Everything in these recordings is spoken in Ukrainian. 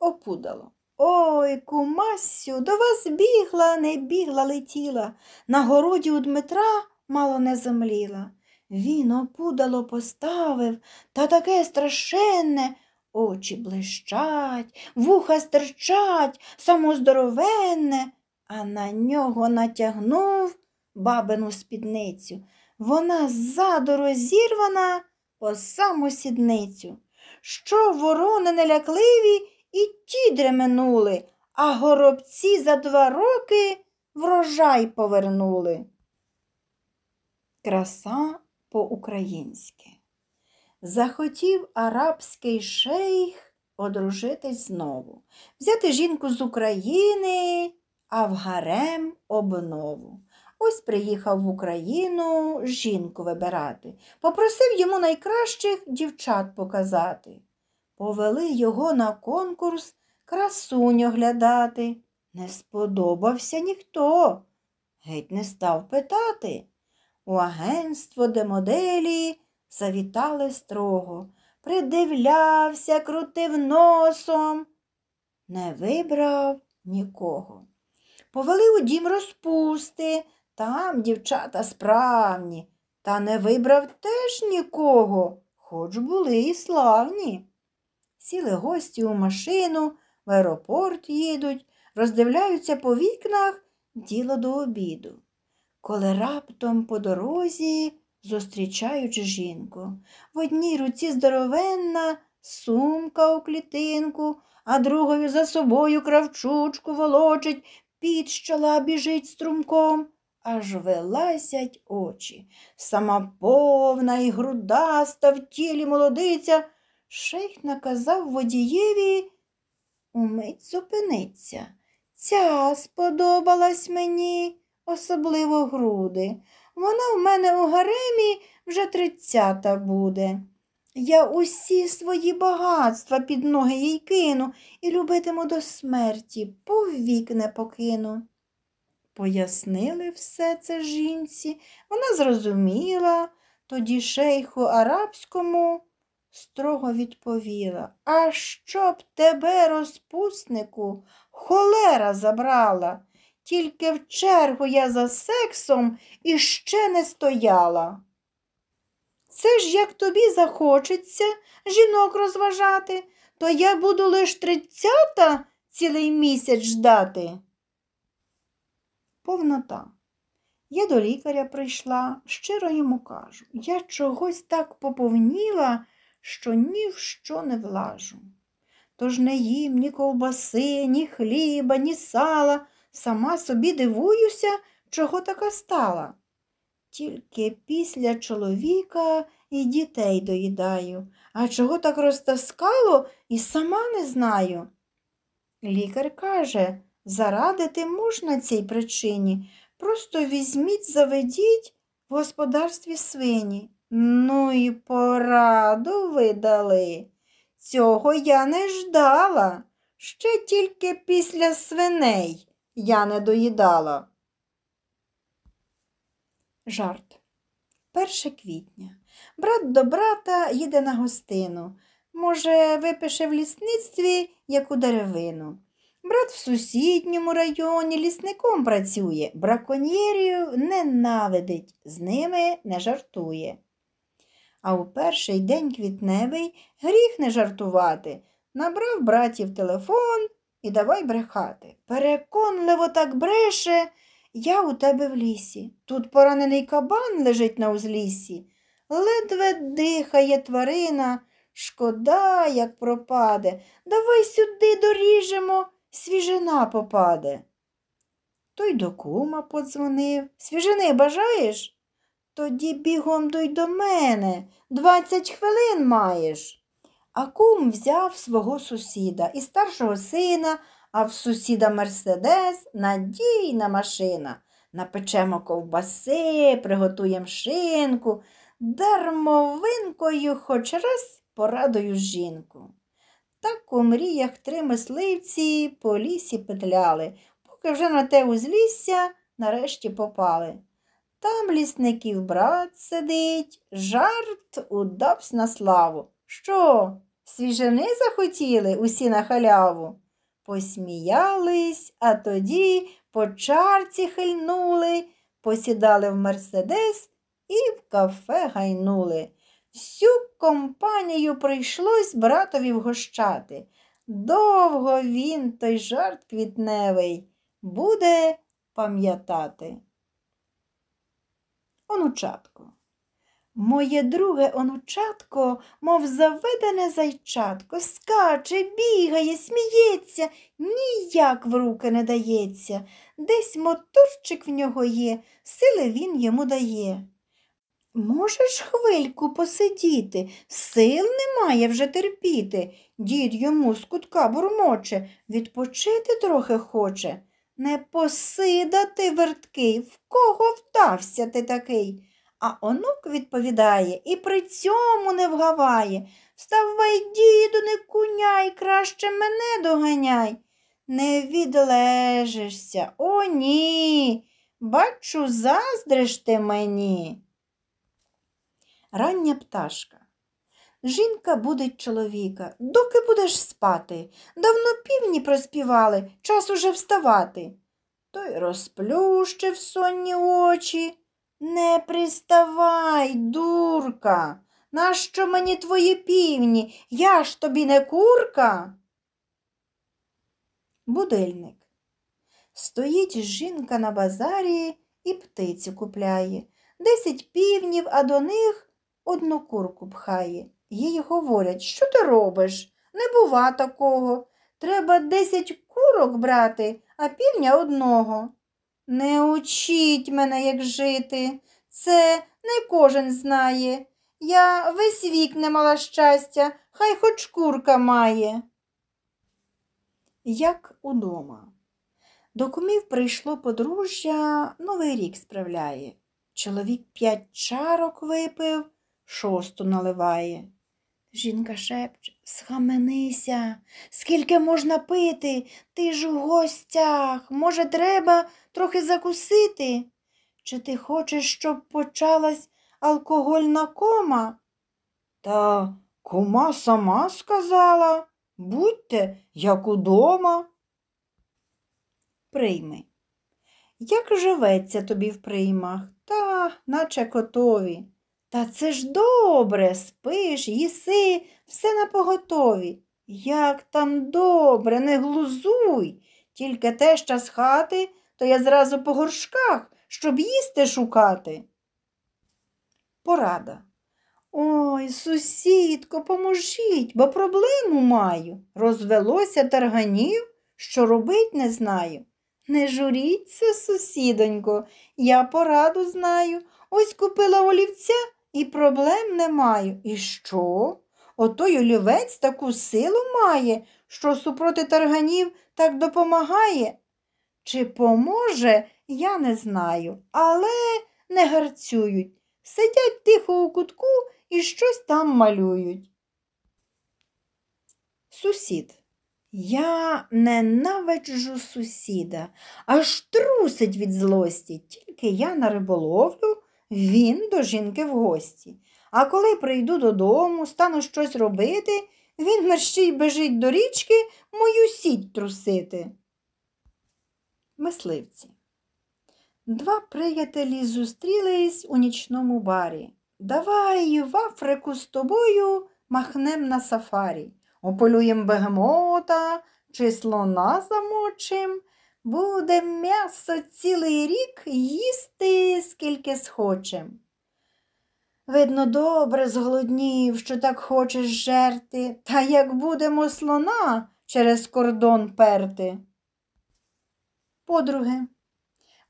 опудало. Ой, кумасю, до вас бігла, не бігла, летіла, на городі у Дмитра мало не замліла. Він опудало поставив та таке страшенне. Очі блищать, вуха стирчать, самоздоровенне, а на нього натягнув бабину спідницю. Вона ззаду розірвана по саму сідницю. Що ворони нелякливі? і ті дременули, а горобці за два роки врожай повернули. Краса по-українськи. Захотів арабський шейх одружитись знову, взяти жінку з України, а в гарем обнову. Ось приїхав в Україну жінку вибирати, попросив йому найкращих дівчат показати. Повели його на конкурс красунь оглядати. Не сподобався ніхто. Геть не став питати. У агентство де моделі завітали строго. Придивлявся, крутив носом. Не вибрав нікого. Повели у дім розпусти, там дівчата справні, та не вибрав теж нікого, хоч були і славні. Сіли гості у машину, в аеропорт їдуть, роздивляються по вікнах діло до обіду. Коли раптом по дорозі зустрічають жінку. В одній руці здоровенна сумка у клітинку, а другою за собою кравчучку волочить, під щола біжить струмком. Аж виласять очі. Сама повна і грудаста в тілі молодиця. Шейх наказав водієві умить зупиниться. Ця сподобалась мені, особливо груди. Вона в мене у гаремі вже тридцята буде. Я усі свої багатства під ноги їй кину і любитиму до смерті, повік не покину. Пояснили все це жінці, вона зрозуміла, тоді шейху арабському строго відповіла. А щоб тебе, розпуснику, холера забрала. Тільки в чергу я за сексом і ще не стояла. Це ж як тобі захочеться жінок розважати, то я буду лиш тридцята цілий місяць ждати. Повнота. Я до лікаря прийшла, щиро йому кажу, я чогось так поповніла що ні в що не влажу. Тож не їм ні ковбаси, ні хліба, ні сала, сама собі дивуюся, чого така стала. Тільки після чоловіка і дітей доїдаю, а чого так розтаскало, і сама не знаю. Лікар каже, зарадити можна цій причині, просто візьміть, заведіть в господарстві свині. Ну і пораду видали. Цього я не ждала. Ще тільки після свиней я не доїдала. Жарт. перше квітня. Брат до брата їде на гостину. Може, випише в лісництві яку деревину. Брат в сусідньому районі лісником працює, браконьєрів ненавидить, з ними не жартує. А у перший день квітневий гріх не жартувати. Набрав братів телефон і давай брехати. Переконливо так бреше, я у тебе в лісі. Тут поранений кабан лежить на узліссі. Ледве дихає тварина. Шкода, як пропаде. Давай сюди доріжемо, свіжина попаде. Той до кума подзвонив. Свіжини бажаєш? Тоді бігом дуй до мене, двадцять хвилин маєш. А кум взяв свого сусіда і старшого сина, а в сусіда Мерседес надійна машина. Напечемо ковбаси, приготуємо шинку, дармовинкою хоч раз порадую жінку. Так у мріях три мисливці по лісі петляли, поки вже на те узлісся, нарешті попали. Там лісників брат сидить, жарт удавсь на славу. Що, свіжини захотіли усі на халяву? Посміялись, а тоді по чарці хильнули, посідали в мерседес і в кафе гайнули. Всю компанію прийшлось братові вгощати. Довго він той жарт квітневий буде пам'ятати онучатко. Моє друге онучатко, мов заведене зайчатко, скаче, бігає, сміється, ніяк в руки не дається. Десь моторчик в нього є, сили він йому дає. Можеш хвильку посидіти, сил немає вже терпіти. Дід йому з кутка бурмоче, відпочити трохи хоче. Не посида ти верткий, в кого вдався ти такий? А онук відповідає і при цьому не вгаває. Вставай, діду, не куняй, краще мене доганяй. Не відлежишся, о, ні. Бачу, заздриш ти мені. Рання пташка. Жінка будить чоловіка. Доки будеш спати? Давно півні проспівали, час уже вставати. Той розплющив сонні очі. Не приставай, дурка. Нащо мені твої півні? Я ж тобі не курка. Будильник. Стоїть жінка на базарі і птицю купляє. Десять півнів, а до них одну курку пхає. Їй говорять, що ти робиш? Не бува такого. Треба десять курок брати, а півня одного. Не учіть мене, як жити. Це не кожен знає. Я весь вік не мала щастя, хай хоч курка має. Як удома. До кумів прийшло подружжя, новий рік справляє. Чоловік п'ять чарок випив, шосту наливає. Жінка шепче, схаменися, скільки можна пити, ти ж у гостях. Може, треба трохи закусити? Чи ти хочеш, щоб почалась алкогольна кома? Та кума сама сказала, будьте, як удома. Прийми. Як живеться тобі в приймах, та наче котові. Та це ж добре, спиш, їси, все на поготові. Як там добре, не глузуй, тільки теща з хати, то я зразу по горшках, щоб їсти шукати. Порада. Ой, сусідко, поможіть, бо проблему маю. Розвелося тарганів, що робить не знаю. Не журіться, сусідонько, я пораду знаю. Ось купила олівця і проблем не маю. І що? Отой олівець таку силу має, що супроти тарганів так допомагає. Чи поможе, я не знаю, але не гарцюють. Сидять тихо у кутку і щось там малюють. Сусід. Я ненавиджу сусіда, аж трусить від злості, тільки я на риболовлю він до жінки в гості. А коли прийду додому, стану щось робити, він мерщій бежить до річки мою сіть трусити. Мисливці. Два приятелі зустрілись у нічному барі. Давай в Африку з тобою махнем на сафарі. Ополюєм бегемота, чи слона замочим, буде м'ясо цілий рік їсти скільки схоче. Видно, добре зголоднів, що так хочеш жерти, та як будемо слона через кордон перти. Подруги.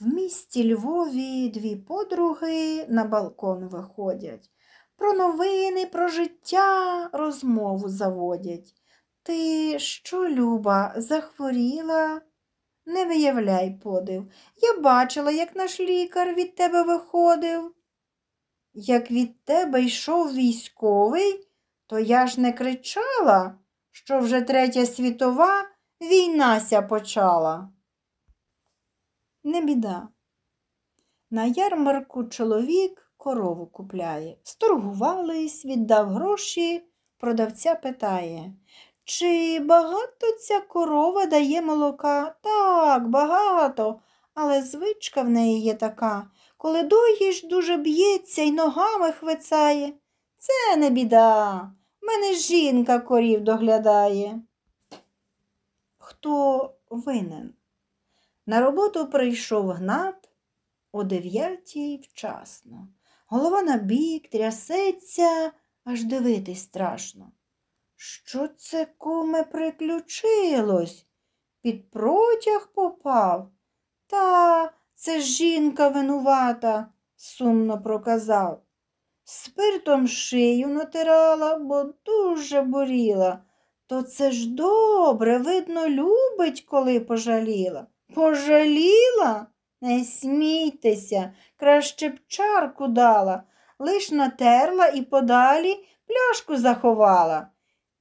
В місті Львові дві подруги на балкон виходять. Про новини, про життя розмову заводять. Ти що, Люба, захворіла? Не виявляй подив. Я бачила, як наш лікар від тебе виходив. Як від тебе йшов військовий, то я ж не кричала, що вже третя світова війнася почала. Не біда. На ярмарку чоловік корову купляє. Сторгувались, віддав гроші, продавця питає, чи багато ця корова дає молока? Так, багато, але звичка в неї є така. Коли доїш, дуже б'ється і ногами хвицає. Це не біда. Мене жінка корів доглядає. Хто винен? На роботу прийшов гнат о дев'ятій вчасно. Голова на бік, трясеться, аж дивитись страшно. Що це, куме, приключилось? Під протяг попав? Та це жінка винувата, сумно проказав. Спиртом шию натирала, бо дуже боріла. То це ж добре, видно, любить, коли пожаліла. Пожаліла? Не смійтеся, краще б чарку дала, лиш натерла і подалі пляшку заховала.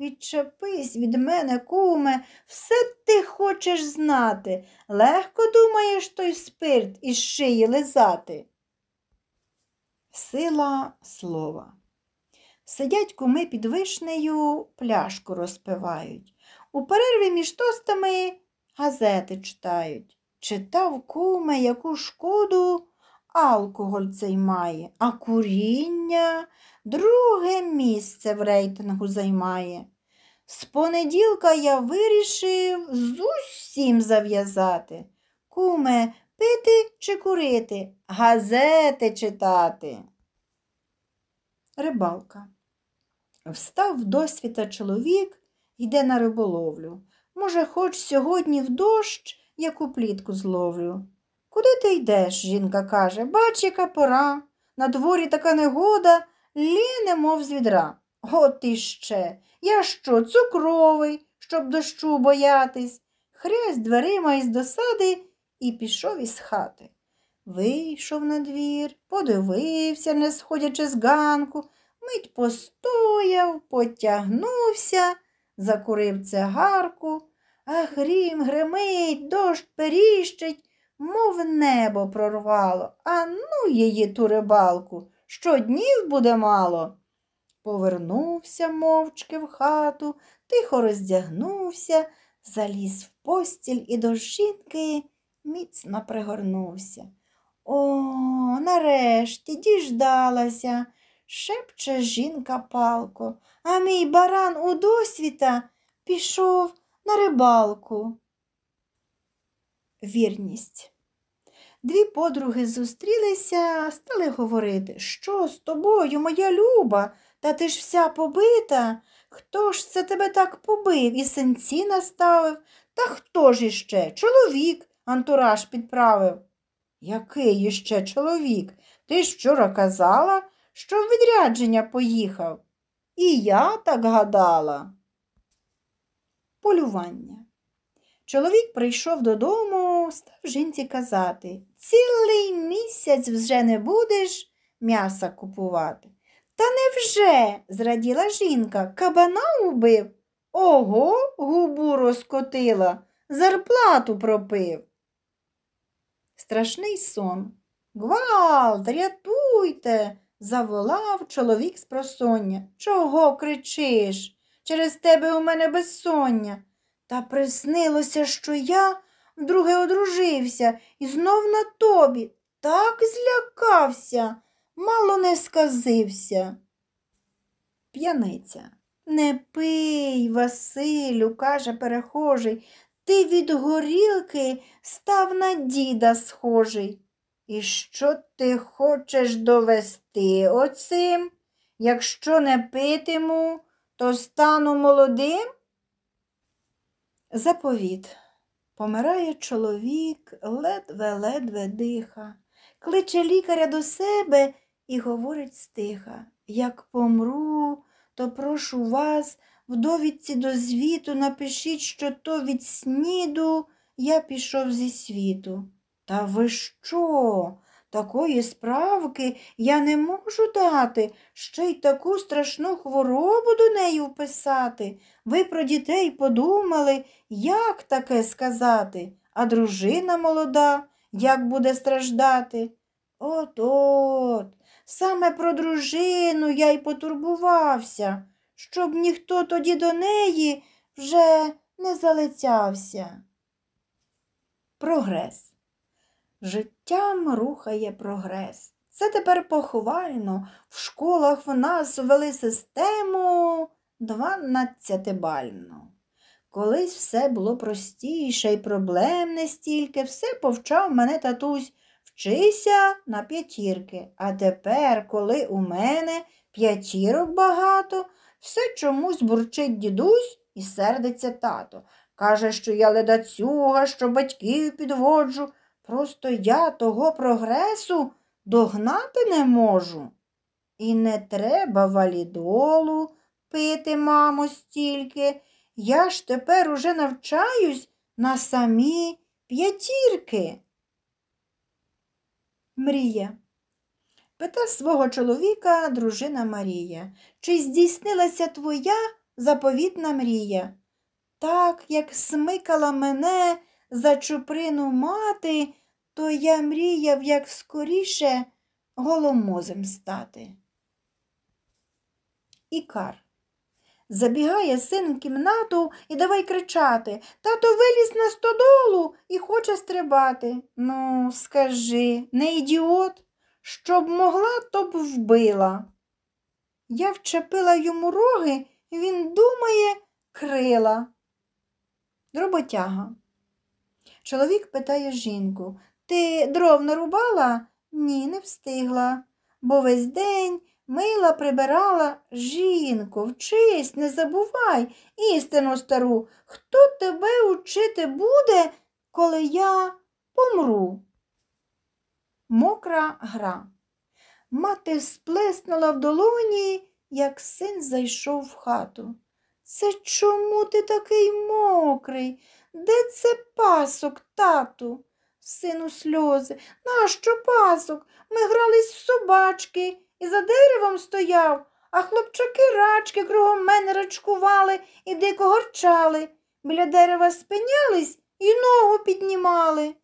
Відчепись від мене, куме, все ти хочеш знати. Легко думаєш той спирт із шиї лизати. Сила слова. Сидять куми під вишнею, пляшку розпивають. У перерві між тостами газети читають. Читав куме, яку шкоду алкоголь цей має, а куріння друге місце в рейтингу займає. З понеділка я вирішив з усім зав'язати. Куме, пити чи курити, газети читати. Рибалка. Встав досвіта чоловік, йде на риболовлю. Може, хоч сьогодні в дощ яку плітку зловлю. Куди ти йдеш? жінка каже. Бач, яка пора. На дворі така негода, ліне, мов з відра. От іще. Я що, цукровий, щоб дощу боятись? Хрязь дверима із досади і пішов із хати. Вийшов на двір, подивився, не сходячи з ганку, мить постояв, потягнувся, закурив цигарку, а грім гримить, дощ періщить мов небо прорвало, а ну її ту рибалку, що днів буде мало. Повернувся мовчки в хату, тихо роздягнувся, заліз в постіль і до жінки міцно пригорнувся. О, нарешті діждалася, шепче жінка палко, а мій баран у досвіта пішов на рибалку вірність. Дві подруги зустрілися, стали говорити, що з тобою, моя люба, та ти ж вся побита. Хто ж це тебе так побив і синці наставив? Та хто ж іще? Чоловік антураж підправив. Який іще чоловік? Ти ж вчора казала, що в відрядження поїхав. І я так гадала. Полювання. Чоловік прийшов додому, став жінці казати Цілий місяць вже не будеш м'яса купувати. Та невже? зраділа жінка, кабана убив. Ого, губу розкотила, зарплату пропив. Страшний сон. Гвалт, рятуйте, заволав чоловік з просоння. Чого кричиш? Через тебе у мене безсоння. Та приснилося, що я вдруге одружився і знов на тобі так злякався, мало не сказився. П'яниця. Не пий, Василю, каже перехожий, ти від горілки став на діда схожий. І що ти хочеш довести оцим? Якщо не питиму, то стану молодим? Заповіт. Помирає чоловік, ледве-ледве диха, кличе лікаря до себе і говорить стиха. Як помру, то прошу вас, в довідці до звіту напишіть, що то від сніду я пішов зі світу. Та ви що? Такої справки я не можу дати, ще й таку страшну хворобу до неї вписати. Ви про дітей подумали, як таке сказати, а дружина молода, як буде страждати? От-от, саме про дружину я й потурбувався, щоб ніхто тоді до неї вже не залицявся. Прогрес. Життя життям рухає прогрес. Це тепер похвально. В школах в нас ввели систему 12-бальну. Колись все було простіше і проблем не стільки, все повчав мене татусь. Вчися на п'ятірки. А тепер, коли у мене п'ятірок багато, все чомусь бурчить дідусь і сердиться тато. Каже, що я ледацюга, що батьків підводжу. Просто я того прогресу догнати не можу. І не треба валідолу пити, мамо, стільки. Я ж тепер уже навчаюсь на самі п'ятірки. Мрія. Пита свого чоловіка дружина Марія, чи здійснилася твоя заповітна мрія? Так, як смикала мене за чуприну мати то я мріяв як скоріше голомозем стати. Ікар. Забігає син в кімнату і давай кричати Тато виліз на стодолу і хоче стрибати. Ну, скажи, не ідіот, щоб могла, то б вбила. Я вчепила йому роги, він думає, крила. Дроботяга. Чоловік питає жінку ти дров нарубала? Ні, не встигла, бо весь день мила прибирала жінку, вчись, не забувай, істину стару, хто тебе учити буде, коли я помру? Мокра гра. Мати сплеснула в долоні, як син зайшов в хату. Це чому ти такий мокрий? Де це пасок, тату? сину сльози. Нащо пасок? Ми грались в собачки і за деревом стояв, а хлопчаки рачки кругом мене рачкували і дико горчали. Біля дерева спинялись і ногу піднімали.